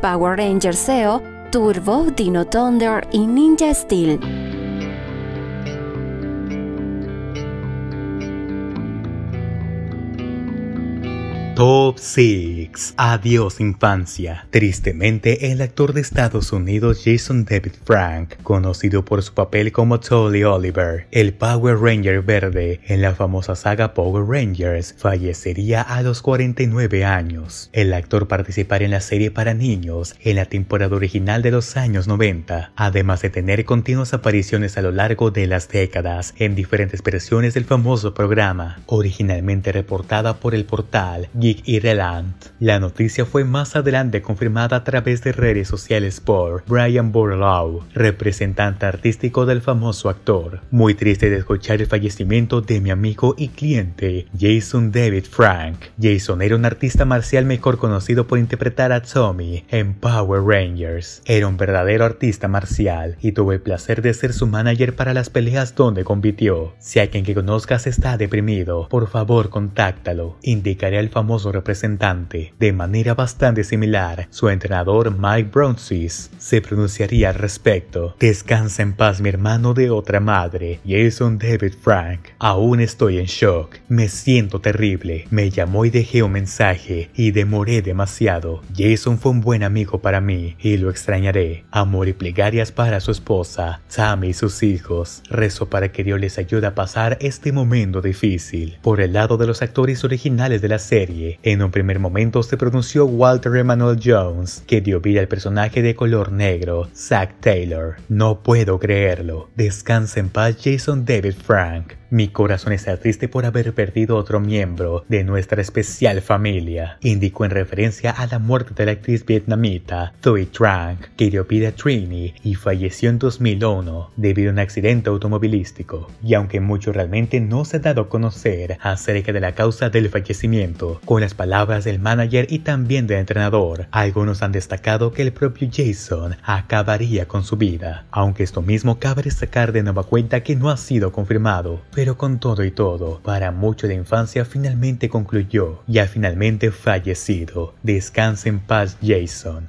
Power Rangers SEO, Turbo, Dino Thunder y Ninja Steel. Top 6. Adiós infancia. Tristemente, el actor de Estados Unidos Jason David Frank, conocido por su papel como Tolly Oliver, el Power Ranger verde en la famosa saga Power Rangers, fallecería a los 49 años. El actor participará en la serie para niños en la temporada original de los años 90, además de tener continuas apariciones a lo largo de las décadas en diferentes versiones del famoso programa, originalmente reportada por el portal Big La noticia fue más adelante confirmada a través de redes sociales por Brian Borlau, representante artístico del famoso actor. Muy triste de escuchar el fallecimiento de mi amigo y cliente Jason David Frank. Jason era un artista marcial mejor conocido por interpretar a Tommy en Power Rangers. Era un verdadero artista marcial y tuve el placer de ser su manager para las peleas donde compitió. Si alguien que conozcas está deprimido, por favor contáctalo. Indicaré al famoso representante. De manera bastante similar, su entrenador Mike Bronsis se pronunciaría al respecto. Descansa en paz mi hermano de otra madre, Jason David Frank. Aún estoy en shock. Me siento terrible. Me llamó y dejé un mensaje y demoré demasiado. Jason fue un buen amigo para mí y lo extrañaré. Amor y plegarias para su esposa, Sammy y sus hijos. Rezo para que Dios les ayude a pasar este momento difícil. Por el lado de los actores originales de la serie, en un primer momento se pronunció Walter Emanuel Jones, que dio vida al personaje de color negro, Zack Taylor. No puedo creerlo. Descansa en paz Jason David Frank. Mi corazón está triste por haber perdido otro miembro de nuestra especial familia, indicó en referencia a la muerte de la actriz vietnamita Thuy Trang, que dio vida a Trini y falleció en 2001 debido a un accidente automovilístico. Y aunque mucho realmente no se ha dado a conocer acerca de la causa del fallecimiento, con las palabras del manager y también del entrenador. Algunos han destacado que el propio Jason acabaría con su vida, aunque esto mismo cabe destacar de nueva cuenta que no ha sido confirmado, pero con todo y todo, para mucho de infancia finalmente concluyó y ha finalmente fallecido. Descansa en paz Jason.